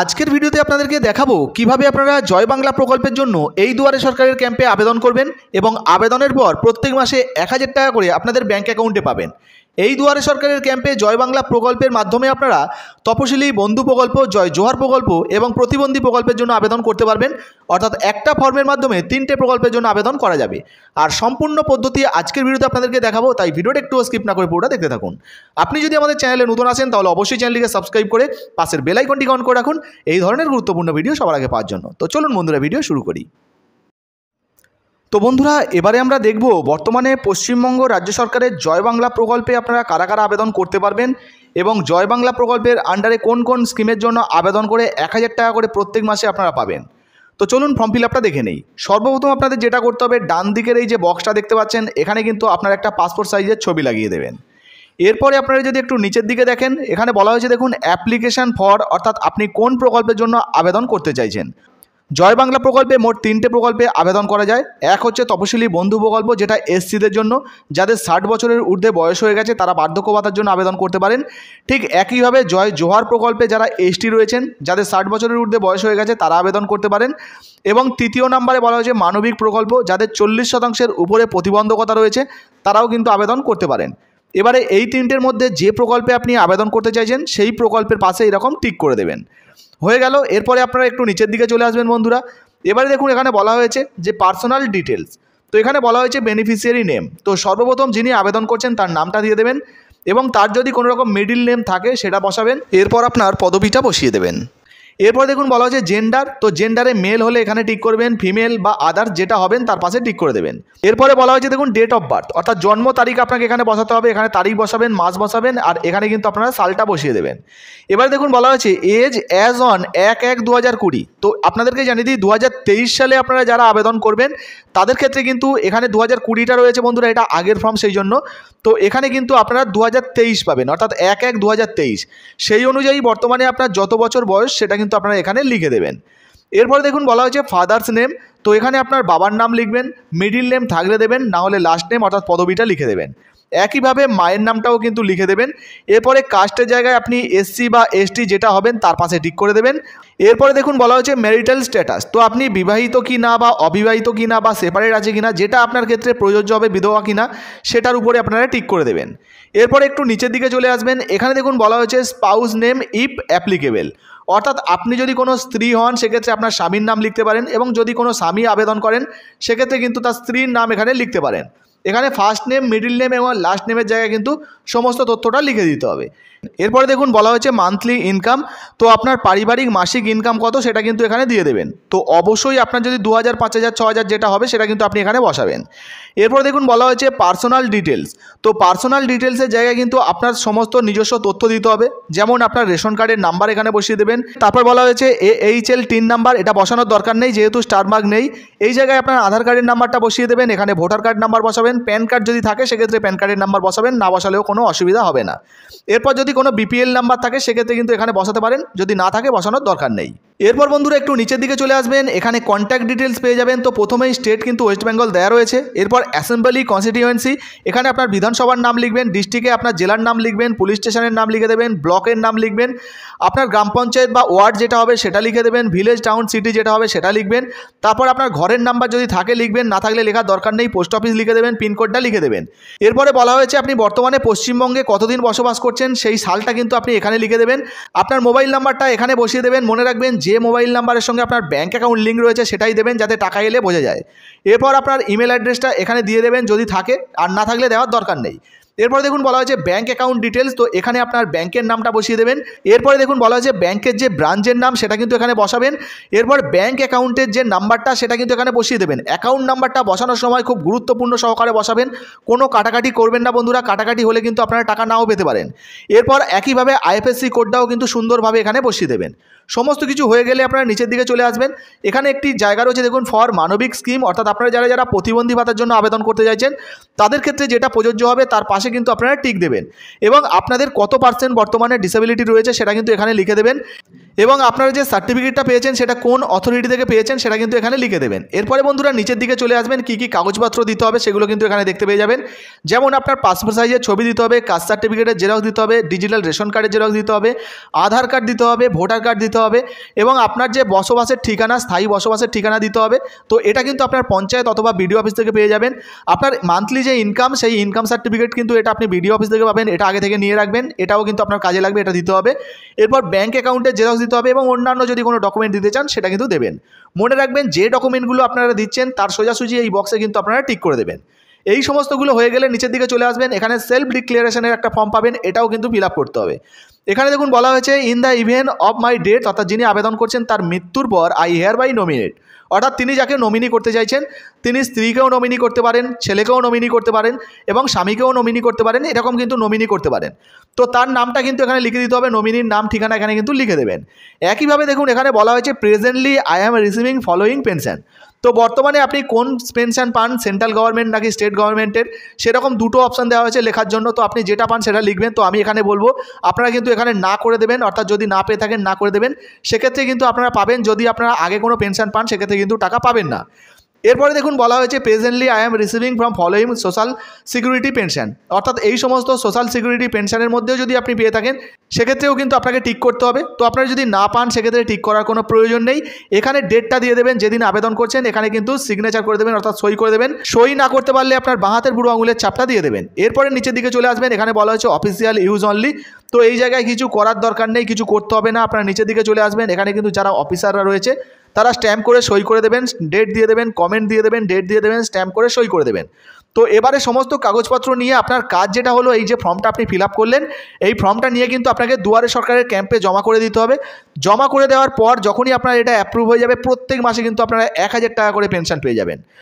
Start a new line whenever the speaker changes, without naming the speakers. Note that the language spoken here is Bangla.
আজকের ভিডিওতে আপনাদেরকে দেখাবো কিভাবে আপনারা জয় বাংলা প্রকল্পের জন্য এই দুয়ারে সরকারের ক্যাম্পে আবেদন করবেন এবং আবেদনের পর প্রত্যেক মাসে এক হাজার টাকা করে আপনাদের ব্যাঙ্ক অ্যাকাউন্টে পাবেন এই দুয়ারে সরকারের ক্যাম্পে জয় বাংলা প্রকল্পের মাধ্যমে আপনারা তপশিলি বন্ধু প্রকল্প জয় জোহার প্রকল্প এবং প্রতিবন্ধী প্রকল্পের জন্য আবেদন করতে পারবেন অর্থাৎ একটা ফর্মের মাধ্যমে তিনটে প্রকল্পের জন্য আবেদন করা যাবে আর সম্পূর্ণ পদ্ধতি আজকের ভিডিওতে আপনাদেরকে দেখাবো তাই ভিডিওটা একটু স্কিপ না করে পুরোটা দেখতে থাকুন আপনি যদি আমাদের চ্যানেলে নতুন আসেন তাহলে অবশ্যই চ্যানেলটিকে সাবস্ক্রাইব করে পাশের বেলাইকনটি অন করে রাখুন এই ধরনের গুরুত্বপূর্ণ ভিডিও সবার আগে পাওয়ার জন্য তো চলুন বন্ধুরা ভিডিও শুরু করি তো বন্ধুরা এবারে আমরা দেখব বর্তমানে পশ্চিমবঙ্গ রাজ্য সরকারের জয় বাংলা প্রকল্পে আপনারা কারা কারা আবেদন করতে পারবেন এবং জয় বাংলা প্রকল্পের আন্ডারে কোন কোন স্কিমের জন্য আবেদন করে এক হাজার টাকা করে প্রত্যেক মাসে আপনারা পাবেন তো চলুন ফর্ম ফিল আপটা দেখে নেই সর্বপ্রথম আপনাদের যেটা করতে হবে ডান দিকের এই যে বক্সটা দেখতে পাচ্ছেন এখানে কিন্তু আপনার একটা পাসপোর্ট সাইজের ছবি লাগিয়ে দেবেন এরপরে আপনারা যদি একটু নিচের দিকে দেখেন এখানে বলা হয়েছে দেখুন অ্যাপ্লিকেশান ফর অর্থাৎ আপনি কোন প্রকল্পের জন্য আবেদন করতে চাইছেন জয় বাংলা প্রকল্পে মোট তিনটে প্রকল্পে আবেদন করা যায় এক হচ্ছে তপশিলি বন্ধু প্রকল্প যেটা এসসিদের জন্য যাদের ষাট বছরের ঊর্ধ্বে বয়স হয়ে গেছে তারা বার্ধক্য ভাতার জন্য আবেদন করতে পারেন ঠিক একইভাবে জয় জোহার প্রকল্পে যারা এসটি রয়েছেন যাদের ষাট বছরের ঊর্ধ্বে বয়স হয়ে গেছে তারা আবেদন করতে পারেন এবং তৃতীয় নম্বরে বলা হয়েছে মানবিক প্রকল্প যাদের চল্লিশ শতাংশের উপরে প্রতিবন্ধকতা রয়েছে তারাও কিন্তু আবেদন করতে পারেন এবারে এই তিনটের মধ্যে যে প্রকল্পে আপনি আবেদন করতে চাইছেন সেই প্রকল্পের পাশে এরকম টিক করে দেবেন হয়ে গেল এরপরে আপনারা একটু নিচের দিকে চলে আসবেন বন্ধুরা এবারে দেখুন এখানে বলা হয়েছে যে পার্সোনাল ডিটেলস তো এখানে বলা হয়েছে বেনিফিশিয়ারি নেম তো সর্বপ্রথম যিনি আবেদন করছেন তার নামটা দিয়ে দেবেন এবং তার যদি কোনো রকম মিডিল নেম থাকে সেটা বসাবেন এরপর আপনার পদবিটা বসিয়ে দেবেন এরপর দেখুন বলা হয়েছে জেন্ডার তো জেন্ডারে মেল হলে এখানে টিক করবেন ফিমেল বা আদার যেটা হবেন তার পাশে টিক করে দেবেন এরপরে বলা হয়েছে দেখুন ডেট অফ বার্থ অর্থাৎ জন্ম তারিখ আপনাকে এখানে বসাতে হবে এখানে তারিখ বসাবেন মাস বসাবেন আর এখানে কিন্তু আপনারা সালটা বসিয়ে দেবেন এবার দেখুন বলা হয়েছে এজ অ্যাজ অন এক এক দু হাজার কুড়ি তো আপনাদেরকে জানিয়ে দিই দু সালে আপনারা যারা আবেদন করবেন তাদের ক্ষেত্রে কিন্তু এখানে দু হাজার কুড়িটা রয়েছে বন্ধুরা এটা আগের ফর্ম সেই জন্য তো এখানে কিন্তু আপনারা দু হাজার তেইশ পাবেন অর্থাৎ এক এক দু সেই অনুযায়ী বর্তমানে আপনার যত বছর বয়স সেটা কিন্তু আপনারা এখানে লিখে দেবেন এরপর দেখুন বলা হয়েছে ফাদার্স নেম তো এখানে আপনার বাবার নাম লিখবেন মিডিল নেম থাকলে দেবেন না হলে লাস্ট নেম অর্থাৎ পদবিটা লিখে দেবেন একইভাবে মায়ের নামটাও কিন্তু লিখে দেবেন এরপরে কাস্টের জায়গায় আপনি এসসি বা এসটি যেটা হবেন তার পাশে ঠিক করে দেবেন এরপরে দেখুন বলা হয়েছে ম্যারিটাল স্ট্যাটাস তো আপনি বিবাহিত কি না বা অবিবাহিত কি না বা সেপারেট আছে কি না যেটা আপনার ক্ষেত্রে প্রযোজ্য হবে বিধবা কি না সেটার উপরে আপনারা ঠিক করে দেবেন এরপরে একটু নিচের দিকে চলে আসবেন এখানে দেখুন বলা হয়েছে স্পাউস নেম ইফ অ্যাপ্লিকেবেল অর্থাৎ আপনি যদি কোনো স্ত্রী হন সেক্ষেত্রে আপনার স্বামীর নাম লিখতে পারেন এবং যদি কোনো স্বামী আবেদন করেন সেক্ষেত্রে কিন্তু তার স্ত্রীর নাম এখানে লিখতে পারেন এখানে ফার্স্ট নেম মিডিল নেম এবং লাস্ট নেমের জায়গায় কিন্তু সমস্ত তথ্যটা লিখে দিতে হবে এরপরে দেখুন বলা হয়েছে মান্থলি ইনকাম তো আপনার পারিবারিক মাসিক ইনকাম কত সেটা কিন্তু এখানে দিয়ে দেবেন তো অবশ্যই আপনার যদি দু হাজার পাঁচ হাজার ছ হাজার যেটা হবে সেটা কিন্তু আপনি এখানে বসাবেন এরপরে দেখুন বলা হয়েছে পার্সোনাল ডিটেলস তো পার্সোনাল ডিটেলসের জায়গায় কিন্তু আপনার সমস্ত নিজস্ব তথ্য দিতে হবে যেমন আপনার রেশন কার্ডের নাম্বার এখানে বসিয়ে দেবেন তারপর বলা হয়েছে A H L TIN number এটা বসানোর দরকার নেই যেহেতু স্টারমার্ক নেই এই জায়গায় আপনার আধার কার্ডের নাম্বারটা বসিয়ে দেবেন এখানে ভোটার কার্ড নাম্বার বসাবেন প্যান কার্ড যদি থাকে সেক্ষেত্রে প্যান কার্ডের নাম্বার বসাবেন না বসালেও কোনো অসুবিধা হবে না এরপর যদি যদি কোনো বিপিএল নাম্বার থাকে সেক্ষেত্রে কিন্তু এখানে বসাতে পারেন যদি না থাকে বসানোর দরকার নেই এরপর বন্ধুরা একটু নিচের দিকে চলে আসবেন এখানে কন্ট্যাক্ট ডিটেলস পেয়ে যাবেন তো প্রথমেই স্টেট কিন্তু ওয়েস্ট বেঙ্গল দেওয়া রয়েছে এরপর অ্যাসেম্বলি কনস্টিটিউয়েন্সি এখানে আপনার বিধানসভার নাম লিখবেন ডিস্ট্রিক্টে আপনার জেলার নাম লিখবেন পুলিশ স্টেশনের নাম লিখে দেবেন ব্লকের নাম লিখবেন আপনার গ্রাম পঞ্চায়েত বা ওয়ার্ড যেটা হবে সেটা লিখে দেবেন ভিলেজ টাউন সিটি যেটা হবে সেটা লিখবেন তারপর আপনার ঘরের নাম্বার যদি থাকে লিখবেন না থাকলে লেখার দরকার নেই পোস্ট অফিস লিখে দেবেন পিনকোডটা লিখে দেবেন এরপরে বলা হয়েছে আপনি বর্তমানে পশ্চিমবঙ্গে কতদিন বসবাস করছেন সেই সালটা কিন্তু আপনি এখানে লিখে দেবেন আপনার মোবাইল নাম্বারটা এখানে বসিয়ে দেবেন মনে রাখবেন যে মোবাইল নাম্বারের সঙ্গে আপনার ব্যাঙ্ক অ্যাকাউন্ট লিঙ্ক রয়েছে সেটাই দেবেন যাতে টাকা এলে বোঝা যায় এরপর আপনার ইমেল অ্যাড্রেসটা এখানে দিয়ে দেবেন যদি থাকে আর না থাকলে দেওয়ার দরকার নেই এরপরে দেখুন বলা হয়েছে ব্যাঙ্ক অ্যাকাউন্ট ডিটেলস তো এখানে আপনার ব্যাংকের নামটা বসিয়ে দেবেন এরপরে দেখুন বলা হয়েছে ব্যাংকের যে ব্রাঞ্চের নাম সেটা কিন্তু এখানে বসাবেন এরপর ব্যাঙ্ক অ্যাকাউন্টের যে নাম্বারটা সেটা কিন্তু এখানে বসিয়ে দেবেন অ্যাকাউন্ট নাম্বারটা বসানোর সময় খুব গুরুত্বপূর্ণ সহকারে বসাবেন কোনো কাটাকাটি করবেন না বন্ধুরা কাটাকাটি হলে কিন্তু আপনারা টাকা নাও পেতে পারেন এরপর একইভাবে আইএফএসসি কোডটাও কিন্তু সুন্দরভাবে এখানে বসিয়ে দেবেন সমস্ত কিছু হয়ে গেলে আপনারা নিচের দিকে চলে আসবেন এখানে একটি জায়গা রয়েছে দেখুন ফর মানবিক স্কিম অর্থাৎ আপনারা যারা যারা প্রতিবন্ধী ভাতার জন্য আবেদন করতে চাইছেন তাদের ক্ষেত্রে যেটা প্রযোজ্য হবে তার পাশে মাসে কিন্তু আপনারা টিক দেবেন এবং আপনাদের কত পার্সেন্ট বর্তমানে ডিসেবিলিটি রয়েছে সেটা কিন্তু এখানে লিখে দেবেন এবং আপনারা যে সার্টিফিকেটটা পেয়েছেন সেটা কোন অথরিটি থেকে পেয়েছেন সেটা কিন্তু এখানে লিখে দেবেন এরপরে বন্ধুরা নিচের দিকে চলে আসবেন কি কি কাগজপত্র দিতে হবে সেগুলো কিন্তু এখানে দেখতে পেয়ে যাবেন যেমন আপনার পাসপোর্ট সাইজের ছবি দিতে হবে কাস্ট সার্টিফিকেটের জেরক্স দিতে হবে ডিজিটাল রেশন কার্ডের জেরক্স দিতে হবে আধার কার্ড দিতে হবে ভোটার কার্ড দিতে হবে এবং আপনার যে বসবাসের ঠিকানা স্থায়ী বসবাসের ঠিকানা দিতে হবে তো এটা কিন্তু আপনার পঞ্চায়েত অথবা বিডিও অফিস থেকে পেয়ে যাবেন আপনার মান্থলি যে ইনকাম সেই ইনকাম সার্টিফিকেট কিন্তু এটা আপনি বিডিও অফিস থেকে পাবেন এটা আগে থেকে নিয়ে রাখবেন এটাও কিন্তু আপনার কাজে লাগবে এটা দিতে হবে এরপর ব্যাঙ্ক অ্যাকাউন্টের জেরক্স দিতে হবে এবং অন্যান্য যদি কোনো ডকুমেন্ট দিতে চান সেটা কিন্তু দেবেন মনে রাখবেন যে ডকুমেন্টগুলো আপনারা দিচ্ছেন তার সোজাসুজি এই বক্সে কিন্তু আপনারা টিক করে দেবেন এই সমস্তগুলো হয়ে গেলে নিচের দিকে চলে আসবেন এখানে সেলফ ডিক্লারেশনের একটা ফর্ম পাবেন এটাও কিন্তু ফিল করতে হবে এখানে দেখুন বলা হয়েছে in the event of my death অর্থাৎ যিনি আবেদন করছেন তার মৃত্যুর পর আই হেয়ার বাই নমিনেট অর্থাৎ তিনি যাকে নমিনি করতে চাইছেন তিনি স্ত্রীকেও নমিনি করতে পারেন ছেলেকেও নমিনি করতে পারেন এবং স্বামীকেও নমিনি করতে পারেন এরকম কিন্তু নমিনি করতে পারেন তো তার নামটা কিন্তু এখানে লিখে দিতে হবে নমিনির নাম ঠিকানা এখানে কিন্তু লিখে দেবেন একইভাবে দেখুন এখানে বলা হয়েছে presently I am receiving following pension তো বর্তমানে আপনি কোন পেনশন পান সেন্ট্রাল গভর্নমেন্ট নাকি স্টেট গভর্নমেন্টের সেরকম দুটো অপশান দেওয়া হয়েছে লেখার জন্য তো আপনি যেটা পান সেটা লিখবেন তো আমি এখানে বলবো আপনারা কিন্তু এখানে না করে দেবেন অর্থাৎ যদি না পেয়ে থাকেন না করে দেবেন সেক্ষেত্রে কিন্তু আপনারা পাবেন যদি আপনারা আগে কোনো পেনশন পান সেক্ষেত্রে কিন্তু টাকা পাবেন না এরপরে দেখুন বলা হয়েছে presently I am receiving from following social security pension অর্থাৎ এই সমস্ত সোশ্যাল সিকিউরিটি পেনশনের মধ্যেও যদি আপনি পেয়ে থাকেন সেক্ষেত্রেও কিন্তু আপনাকে ঠিক করতে হবে তো আপনারা যদি না পান সেক্ষেত্রে ঠিক করার কোনো প্রয়োজন নেই এখানে ডেটটা দিয়ে দেবেন যেদিন আবেদন করছেন এখানে কিন্তু সিগনেচার করে দেবেন অর্থাৎ সই করে দেবেন সই না করতে পারলে আপনার বাঁ হাতের বুড়ো আঙুলের চাপটা দিয়ে দেবেন এরপরে নিচের দিকে চলে আসবেন এখানে বলা হয়েছে অফিসিয়াল ইউজ অনলি তো এই জায়গায় কিছু করার দরকার নেই কিছু করতে হবে না আপনারা নিচের দিকে চলে আসবেন এখানে কিন্তু যারা অফিসাররা রয়েছে তারা স্ট্যাম্প করে সই করে দেবেন ডেট দিয়ে দেবেন কমেন্ট দিয়ে দেবেন ডেট দিয়ে দেবেন স্ট্যাম্প করে সই করে দেবেন তো এবারে সমস্ত কাগজপত্র নিয়ে আপনার কাজ যেটা হলো এই যে ফর্মটা আপনি ফিল করলেন এই ফর্মটা নিয়ে কিন্তু আপনাকে দুয়ারে সরকারের ক্যাম্পে জমা করে দিতে হবে জমা করে দেওয়ার পর যখনই আপনার এটা অ্যাপ্রুভ হয়ে যাবে প্রত্যেক মাসে কিন্তু আপনারা এক হাজার টাকা করে পেনশন পেয়ে যাবেন